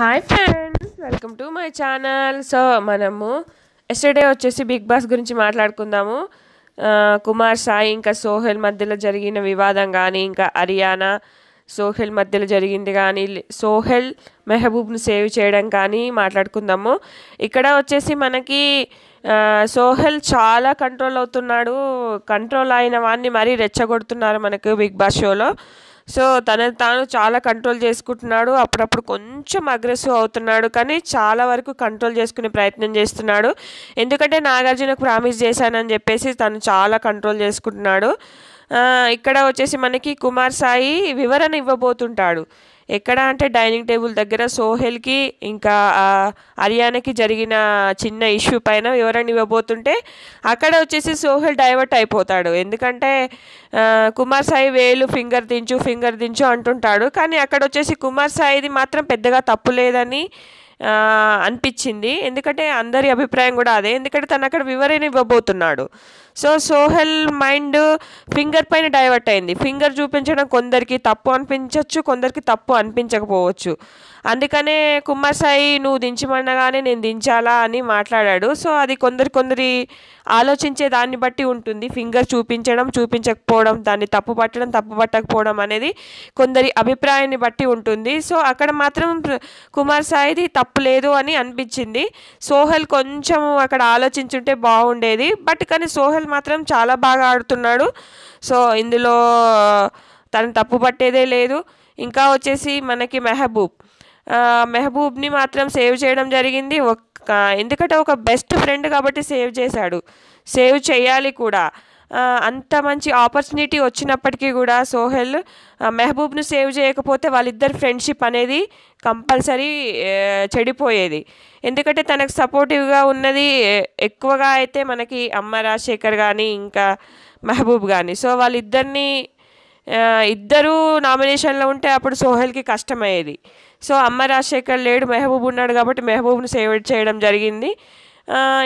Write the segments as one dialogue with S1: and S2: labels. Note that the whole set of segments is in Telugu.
S1: hi friends welcome to my channel so మనము ఎస్టర్డే వచ్చేసి బిగ్ బాస్ గురించి మాట్లాడుకుందాము కుమార్ సాయి ఇంకా సోహెల్ మధ్యలో జరిగిన వివాదం కానీ ఇంకా హరియానా సోహెల్ మధ్యలో జరిగింది కానీ సోహెల్ మెహబూబ్ను సేవ్ చేయడం కానీ మాట్లాడుకుందాము ఇక్కడ వచ్చేసి మనకి సోహెల్ చాలా కంట్రోల్ అవుతున్నాడు కంట్రోల్ అయిన వాడిని మరీ రెచ్చగొడుతున్నారు మనకు బిగ్ బాస్ షోలో సో తనని తాను చాలా కంట్రోల్ చేసుకుంటున్నాడు అప్పుడప్పుడు కొంచెం అగ్రెసివ్ అవుతున్నాడు కానీ చాలా వరకు కంట్రోల్ చేసుకునే ప్రయత్నం చేస్తున్నాడు ఎందుకంటే నాగార్జునకు ప్రామిస్ చేశానని చెప్పేసి తను చాలా కంట్రోల్ చేసుకుంటున్నాడు ఇక్కడ వచ్చేసి మనకి కుమార్ సాయి వివరణ ఇవ్వబోతుంటాడు ఎక్కడ అంటే డైనింగ్ టేబుల్ దగ్గర సోహెల్కి ఇంకా అరియానకి జరిగిన చిన్న ఇష్యూ పైన వివరణ ఇవ్వబోతుంటే అక్కడ వచ్చేసి సోహెల్ డైవర్ట్ అయిపోతాడు ఎందుకంటే కుమార్ సాయి వేలు ఫింగర్ దించు ఫింగర్ దించు అంటుంటాడు కానీ అక్కడ వచ్చేసి కుమార్ సాయిది మాత్రం పెద్దగా తప్పు లేదని అనిపించింది ఎందుకంటే అందరి అభిప్రాయం కూడా అదే ఎందుకంటే తను అక్కడ వివరణ ఇవ్వబోతున్నాడు సో సోహెల్ మైండ్ ఫింగర్ పైన డైవర్ట్ అయింది ఫింగర్ చూపించడం కొందరికి తప్పు అనిపించవచ్చు కొందరికి తప్పు అనిపించకపోవచ్చు అందుకనే కుమార్ సాయి నువ్వు దించమన్నగానే నేను దించాలా అని మాట్లాడాడు సో అది కొందరి కొందరి ఆలోచించే దాన్ని బట్టి ఉంటుంది ఫింగర్ చూపించడం చూపించకపోవడం దాన్ని తప్పు పట్టడం తప్పు పట్టకపోవడం అనేది కొందరి అభిప్రాయాన్ని బట్టి ఉంటుంది సో అక్కడ మాత్రం కుమార్ సాయిది తప్పు తప్పు లేదు అని అనిపించింది సోహెల్ కొంచెం అక్కడ ఆలోచించుంటే బాగుండేది బట్ కానీ సోహెల్ మాత్రం చాలా బాగా ఆడుతున్నాడు సో ఇందులో తను తప్పు పట్టేదే లేదు ఇంకా వచ్చేసి మనకి మెహబూబ్ మెహబూబ్ని మాత్రం సేవ్ చేయడం జరిగింది ఒక ఎందుకంటే ఒక బెస్ట్ ఫ్రెండ్ కాబట్టి సేవ్ చేశాడు సేవ్ చేయాలి కూడా అంత మంచి ఆపర్చునిటీ వచ్చినప్పటికీ కూడా సోహెల్ మెహబూబ్ను సేవ్ చేయకపోతే వాళ్ళిద్దరు ఫ్రెండ్షిప్ అనేది కంపల్సరీ చెడిపోయేది ఎందుకంటే తనకు సపోర్టివ్గా ఉన్నది ఎక్కువగా అయితే మనకి అమ్మ రాజశేఖర్ కానీ ఇంకా మెహబూబ్ కానీ సో వాళ్ళిద్దరిని ఇద్దరు నామినేషన్లో ఉంటే అప్పుడు సోహెల్కి కష్టమయ్యేది సో అమ్మ రాజశేఖర్ లేడు మెహబూబ్ ఉన్నాడు కాబట్టి మెహబూబ్ను సేవ్ చేయడం జరిగింది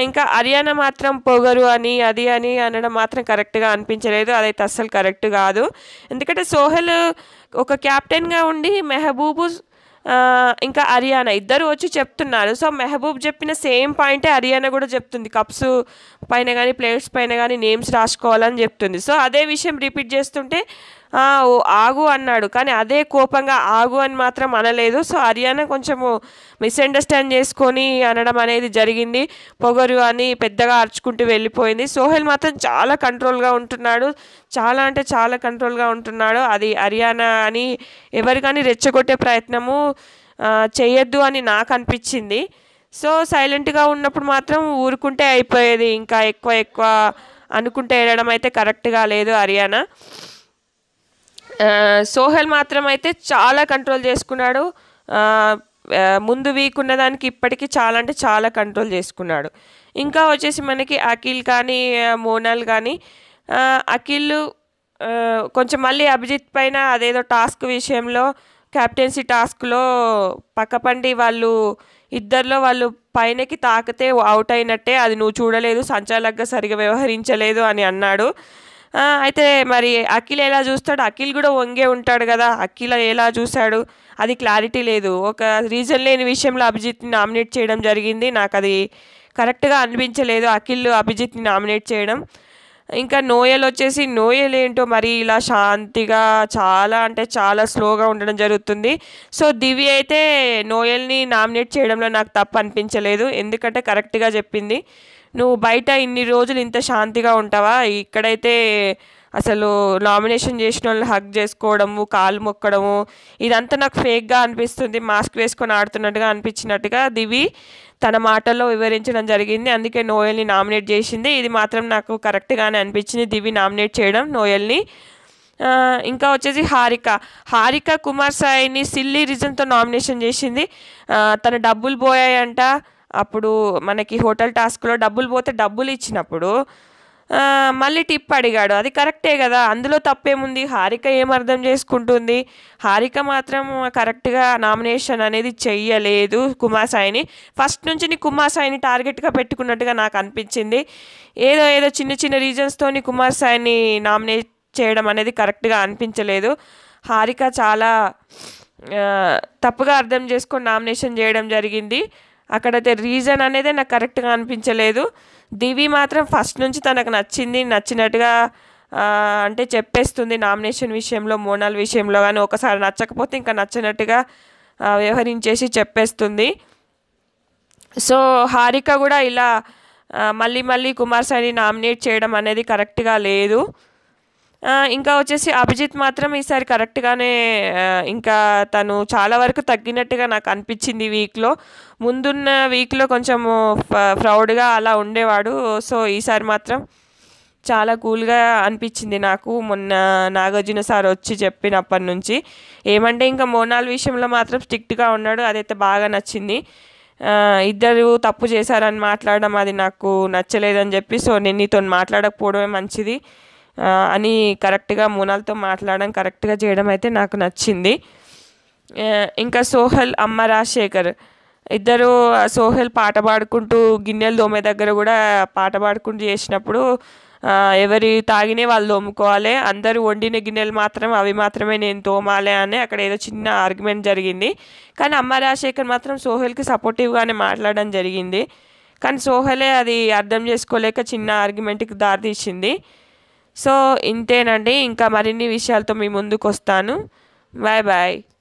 S1: ఇంకా అరియానా మాత్రం పొగరు అని అది అని అనడం మాత్రం కరెక్ట్గా అనిపించలేదు అదైతే అస్సలు కరెక్ట్ కాదు ఎందుకంటే సోహెల్ ఒక క్యాప్టెన్గా ఉండి మెహబూబు ఇంకా అరియానా ఇద్దరు వచ్చి చెప్తున్నారు సో మెహబూబ్ చెప్పిన సేమ్ పాయింటే అరియానా కూడా చెప్తుంది కప్స్ పైన కానీ ప్లేట్స్ పైన కానీ నేమ్స్ రాసుకోవాలని చెప్తుంది సో అదే విషయం రిపీట్ చేస్తుంటే ఆగు అన్నాడు కానీ అదే కోపంగా ఆగు అని మాత్రం అనలేదు సో హరియానా కొంచెము మిస్అండర్స్టాండ్ చేసుకొని అనడం అనేది జరిగింది పొగరు అని పెద్దగా అరుచుకుంటూ వెళ్ళిపోయింది సోహెల్ మాత్రం చాలా కంట్రోల్గా ఉంటున్నాడు చాలా అంటే చాలా కంట్రోల్గా ఉంటున్నాడు అది హరియానా అని కానీ రెచ్చగొట్టే ప్రయత్నము చేయొద్దు అని నాకు అనిపించింది సో సైలెంట్గా ఉన్నప్పుడు మాత్రం ఊరుకుంటే అయిపోయేది ఇంకా ఎక్కువ ఎక్కువ అనుకుంటే వెళ్ళడం అయితే కరెక్ట్గా లేదు హర్యానా సోహెల్ మాత్రం అయితే చాలా కంట్రోల్ చేసుకున్నాడు ముందు వీక్ ఉన్నదానికి ఇప్పటికీ చాలా అంటే చాలా కంట్రోల్ చేసుకున్నాడు ఇంకా వచ్చేసి మనకి అఖిల్ కానీ మోనాల్ కానీ అఖిల్ కొంచెం మళ్ళీ అభిజిత్ పైన అదేదో టాస్క్ విషయంలో క్యాప్టెన్సీ టాస్క్లో పక్కపండి వాళ్ళు ఇద్దరిలో వాళ్ళు పైనకి తాకితే అవుట్ అయినట్టే అది నువ్వు చూడలేదు సంచాలకుగా సరిగా వ్యవహరించలేదు అని అన్నాడు అయితే మరి అఖిల్ ఎలా చూస్తాడు అఖిల్ కూడా వంగే ఉంటాడు కదా అఖిల్ ఎలా చూశాడు అది క్లారిటీ లేదు ఒక రీజన్ లేని విషయంలో అభిజిత్ని నామినేట్ చేయడం జరిగింది నాకు అది కరెక్ట్గా అనిపించలేదు అఖిల్ అభిజిత్ని నామినేట్ చేయడం ఇంకా నోయల్ వచ్చేసి నోయల్ ఏంటో మరి ఇలా శాంతిగా చాలా అంటే చాలా స్లోగా ఉండడం జరుగుతుంది సో దివి అయితే నోయల్ని నామినేట్ చేయడంలో నాకు తప్పు అనిపించలేదు ఎందుకంటే కరెక్ట్గా చెప్పింది నువ్వు బయట ఇన్ని రోజులు ఇంత శాంతిగా ఉంటావా ఇక్కడైతే అసలు నామినేషన్ చేసిన వాళ్ళు హగ్ చేసుకోవడము కాలు మొక్కడము ఇదంతా నాకు ఫేక్గా అనిపిస్తుంది మాస్క్ వేసుకొని ఆడుతున్నట్టుగా అనిపించినట్టుగా దివి తన మాటల్లో వివరించడం జరిగింది అందుకే నోయల్ని నామినేట్ చేసింది ఇది మాత్రం నాకు కరెక్ట్గానే అనిపించింది దివి నామినేట్ చేయడం నోయల్ని ఇంకా వచ్చేసి హారిక హారిక కుమార్ సాయిని సిల్లీ రీజన్తో నామినేషన్ చేసింది తన డబ్బులు పోయాయంట అప్పుడు మనకి హోటల్ టాస్క్లో డబ్బులు పోతే డబ్బులు ఇచ్చినప్పుడు మళ్ళీ టిప్ అడిగాడు అది కరెక్టే కదా అందులో తప్పేముంది హారిక ఏం అర్థం చేసుకుంటుంది హారిక మాత్రం కరెక్ట్గా నామినేషన్ అనేది చెయ్యలేదు కుమాసాయిని ఫస్ట్ నుంచి నీ కుమార్సాయిని టార్గెట్గా పెట్టుకున్నట్టుగా నాకు అనిపించింది ఏదో ఏదో చిన్న చిన్న రీజన్స్తో నీ కుమార్సాయిని నామినేట్ చేయడం అనేది కరెక్ట్గా అనిపించలేదు హారిక చాలా తప్పుగా అర్థం చేసుకొని నామినేషన్ చేయడం జరిగింది అక్కడైతే రీజన్ అనేది నాకు కరెక్ట్గా అనిపించలేదు దివి మాత్రం ఫస్ట్ నుంచి తనకు నచ్చింది నచ్చినట్టుగా అంటే చెప్పేస్తుంది నామినేషన్ విషయంలో మోనాల్ విషయంలో కానీ ఒకసారి నచ్చకపోతే ఇంకా నచ్చినట్టుగా వ్యవహరించేసి చెప్పేస్తుంది సో హారిక కూడా ఇలా మళ్ళీ మళ్ళీ కుమార్ సాయిని నామినేట్ చేయడం అనేది కరెక్ట్గా లేదు ఇంకా వచ్చేసి అభిజిత్ మాత్రం ఈసారి కరెక్ట్గానే ఇంకా తను చాలా వరకు తగ్గినట్టుగా నాకు అనిపించింది వీక్లో ముందున్న వీక్లో కొంచెము ఫ్రౌడ్గా అలా ఉండేవాడు సో ఈసారి మాత్రం చాలా కూల్గా అనిపించింది నాకు మొన్న నాగార్జున సార్ వచ్చి చెప్పినప్పటి నుంచి ఏమంటే ఇంకా మోనాల్ విషయంలో మాత్రం స్ట్రిక్ట్గా ఉన్నాడు అదైతే బాగా నచ్చింది ఇద్దరు తప్పు చేశారని మాట్లాడడం అది నాకు నచ్చలేదని చెప్పి సో నేను నీతో మాట్లాడకపోవడమే మంచిది అని కరెక్ట్గా మూనాలతో మాట్లాడడం కరెక్ట్గా చేయడం అయితే నాకు నచ్చింది ఇంకా సోహల్ అమ్మ రాజశేఖర్ ఇద్దరు సోహెల్ పాట పాడుకుంటూ గిన్నెలు దోమే దగ్గర కూడా పాట పాడుకుంటూ చేసినప్పుడు ఎవరి తాగినే వాళ్ళు తోముకోవాలి అందరూ వండిన గిన్నెలు మాత్రం అవి మాత్రమే నేను తోమాలి అని అక్కడ ఏదో చిన్న ఆర్గ్యుమెంట్ జరిగింది కానీ అమ్మ రాజశేఖర్ మాత్రం సోహెల్కి సపోర్టివ్గానే మాట్లాడడం జరిగింది కానీ సోహలే అది అర్థం చేసుకోలేక చిన్న ఆర్గ్యుమెంట్కి దారితీసింది సో ఇంతేనండి ఇంకా మరిన్ని విషయాలతో మీ ముందుకు వస్తాను బాయ్ బాయ్